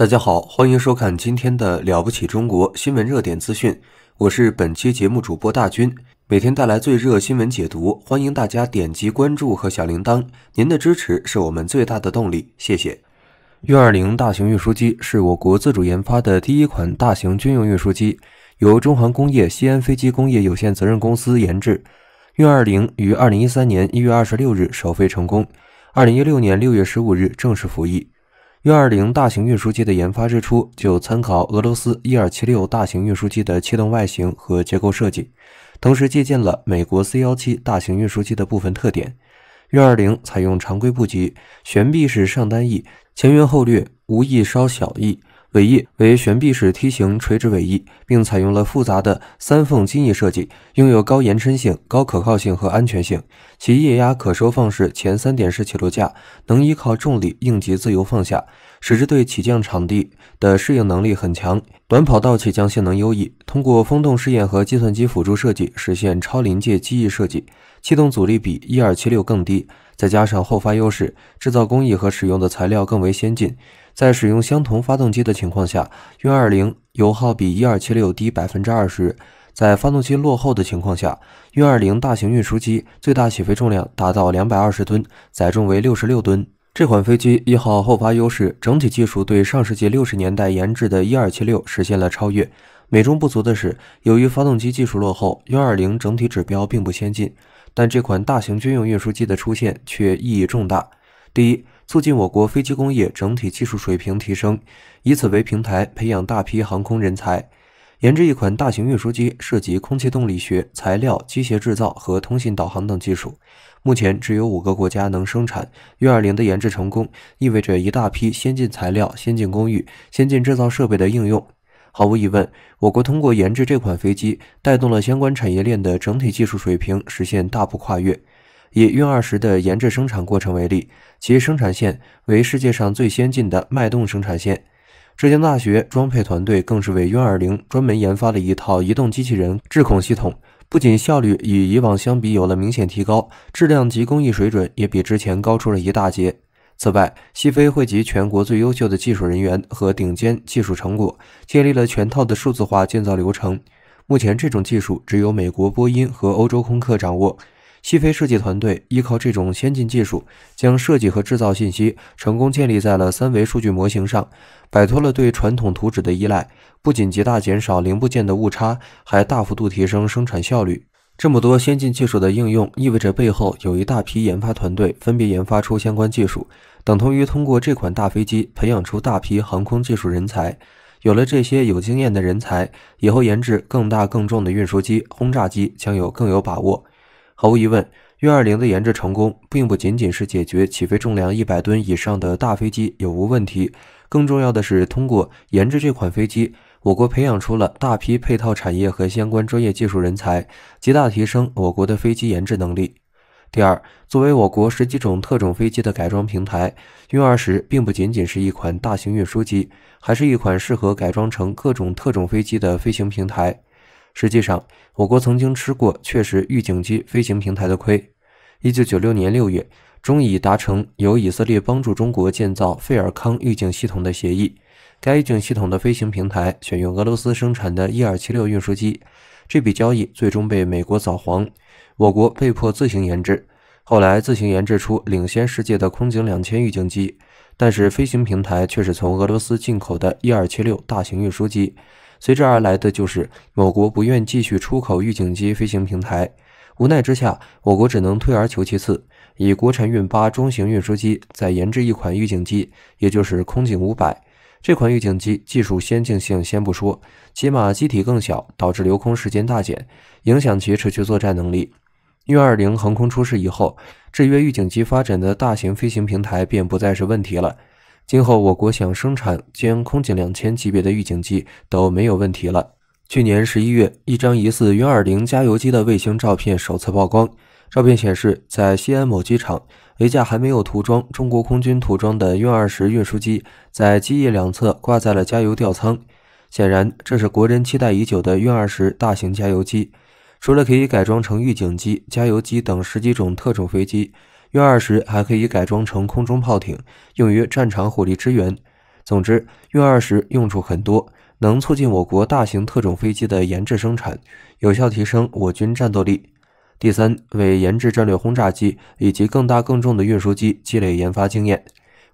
大家好，欢迎收看今天的《了不起中国》新闻热点资讯，我是本期节目主播大军，每天带来最热新闻解读，欢迎大家点击关注和小铃铛，您的支持是我们最大的动力，谢谢。运二零大型运输机是我国自主研发的第一款大型军用运输机，由中航工业西安飞机工业有限责任公司研制。运二零于二零一三年一月二十六日首飞成功，二零一六年六月十五日正式服役。运20大型运输机的研发之初，就参考俄罗斯1 2 76大型运输机的气动外形和结构设计，同时借鉴了美国 C17 大型运输机的部分特点。运20采用常规布局，悬臂式上单翼，前缘后掠，无翼稍小翼。尾翼为悬臂式梯形垂直尾翼，并采用了复杂的三缝襟翼设计，拥有高延伸性、高可靠性和安全性。其液压可收放式前三点式起落架能依靠重力应急自由放下，使之对起降场地的适应能力很强，短跑道起降性能优异。通过风洞试验和计算机辅助设计，实现超临界机翼设计，气动阻力比一二七六更低。再加上后发优势，制造工艺和使用的材料更为先进。在使用相同发动机的情况下，运二零油耗比一二七六低百分之二十。在发动机落后的情况下，运二零大型运输机最大起飞重量达到两百二十吨，载重为六十六吨。这款飞机依靠后发优势，整体技术对上世纪六十年代研制的一二七六实现了超越。美中不足的是，由于发动机技术落后，运二零整体指标并不先进。但这款大型军用运输机的出现却意义重大。第一，促进我国飞机工业整体技术水平提升，以此为平台培养大批航空人才，研制一款大型运输机涉及空气动力学、材料、机械制造和通信导航等技术。目前只有五个国家能生产。运二零的研制成功，意味着一大批先进材料、先进工艺、先进制造设备的应用。毫无疑问，我国通过研制这款飞机，带动了相关产业链的整体技术水平实现大步跨越。以运二十的研制生产过程为例，其生产线为世界上最先进的脉动生产线。浙江大学装配团队更是为运二零专门研发了一套移动机器人制孔系统，不仅效率与以往相比有了明显提高，质量及工艺水准也比之前高出了一大截。此外，西飞汇集全国最优秀的技术人员和顶尖技术成果，建立了全套的数字化建造流程。目前，这种技术只有美国波音和欧洲空客掌握。西飞设计团队依靠这种先进技术，将设计和制造信息成功建立在了三维数据模型上，摆脱了对传统图纸的依赖，不仅极大减少零部件的误差，还大幅度提升生产效率。这么多先进技术的应用，意味着背后有一大批研发团队分别研发出相关技术，等同于通过这款大飞机培养出大批航空技术人才。有了这些有经验的人才，以后研制更大更重的运输机、轰炸机将有更有把握。毫无疑问，运二零的研制成功，并不仅仅是解决起飞重量一百吨以上的大飞机有无问题，更重要的是通过研制这款飞机，我国培养出了大批配套产业和相关专业技术人才，极大提升我国的飞机研制能力。第二，作为我国十几种特种飞机的改装平台，运二十并不仅仅是一款大型运输机，还是一款适合改装成各种特种飞机的飞行平台。实际上，我国曾经吃过确实预警机飞行平台的亏。一九九六年六月，中以达成由以色列帮助中国建造费尔康预警系统的协议，该预警系统的飞行平台选用俄罗斯生产的伊尔七六运输机。这笔交易最终被美国扫黄，我国被迫自行研制。后来自行研制出领先世界的空警两千预警机，但是飞行平台却是从俄罗斯进口的伊尔七六大型运输机。随之而来的就是某国不愿继续出口预警机飞行平台，无奈之下，我国只能退而求其次，以国产运八中型运输机再研制一款预警机，也就是空警五百。这款预警机技术先进性先不说，起码机体更小，导致留空时间大减，影响其持续作战能力。运二零横空出世以后，制约预警机发展的大型飞行平台便不再是问题了。今后，我国想生产歼空警两千级别的预警机都没有问题了。去年十一月，一张疑似运二零加油机的卫星照片首次曝光。照片显示，在西安某机场，一架还没有涂装中国空军涂装的运二十运输机，在机翼两侧挂在了加油吊舱。显然，这是国人期待已久的运二十大型加油机，除了可以改装成预警机、加油机等十几种特种飞机。运二十还可以改装成空中炮艇，用于战场火力支援。总之，运二十用处很多，能促进我国大型特种飞机的研制生产，有效提升我军战斗力。第三，为研制战略轰炸机以及更大更重的运输机积累研发经验。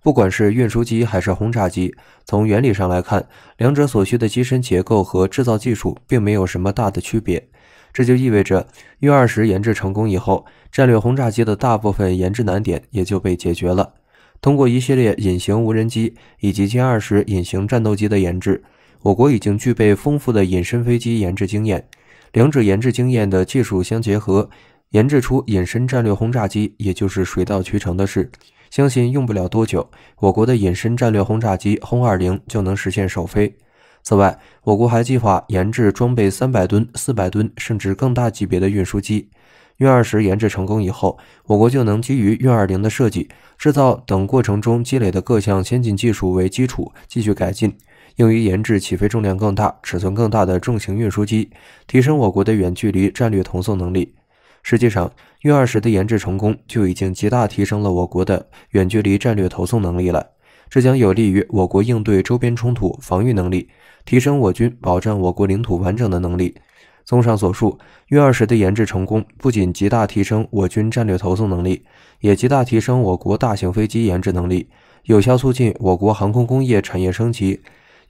不管是运输机还是轰炸机，从原理上来看，两者所需的机身结构和制造技术并没有什么大的区别。这就意味着运二十研制成功以后，战略轰炸机的大部分研制难点也就被解决了。通过一系列隐形无人机以及歼二十隐形战斗机的研制，我国已经具备丰富的隐身飞机研制经验。两者研制经验的技术相结合，研制出隐身战略轰炸机也就是水到渠成的事。相信用不了多久，我国的隐身战略轰炸机轰二零就能实现首飞。此外，我国还计划研制装备三百吨、四百吨甚至更大级别的运输机。运二十研制成功以后，我国就能基于运二零的设计、制造等过程中积累的各项先进技术为基础，继续改进，用于研制起飞重量更大、尺寸更大的重型运输机，提升我国的远距离战略投送能力。实际上，运二十的研制成功就已经极大提升了我国的远距离战略投送能力了。这将有利于我国应对周边冲突防御能力提升，我军保障我国领土完整的能力。综上所述，运二十的研制成功不仅极大提升我军战略投送能力，也极大提升我国大型飞机研制能力，有效促进我国航空工业产业升级。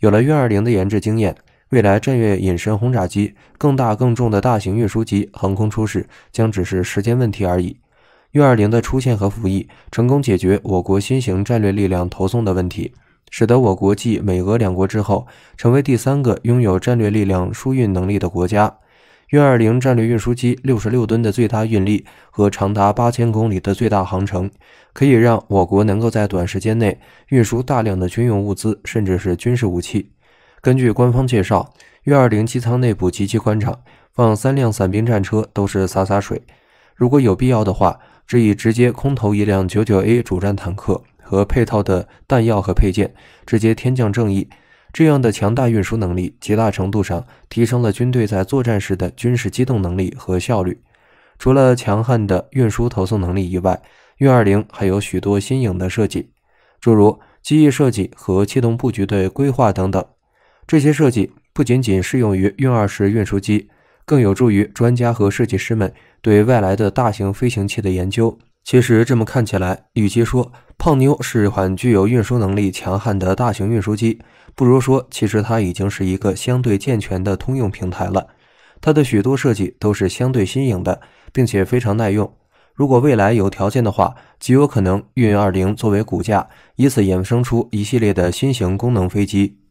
有了运二零的研制经验，未来战略隐身轰炸机更大更重的大型运输机横空出世将只是时间问题而已。运二零的出现和服役，成功解决我国新型战略力量投送的问题，使得我国继美俄两国之后，成为第三个拥有战略力量输运能力的国家。运二零战略运输机六十六吨的最大运力和长达八千公里的最大航程，可以让我国能够在短时间内运输大量的军用物资，甚至是军事武器。根据官方介绍，运二零机舱内部极其宽敞，放三辆伞兵战车都是洒洒水。如果有必要的话。这以直接空投一辆 99A 主战坦克和配套的弹药和配件，直接天降正义。这样的强大运输能力，极大程度上提升了军队在作战时的军事机动能力和效率。除了强悍的运输投送能力以外，运20还有许多新颖的设计，诸如机翼设计和气动布局的规划等等。这些设计不仅仅适用于运20运输机。更有助于专家和设计师们对外来的大型飞行器的研究。其实这么看起来，与其说胖妞是一款具有运输能力强悍的大型运输机，不如说其实它已经是一个相对健全的通用平台了。它的许多设计都是相对新颖的，并且非常耐用。如果未来有条件的话，极有可能运二零作为骨架，以此衍生出一系列的新型功能飞机。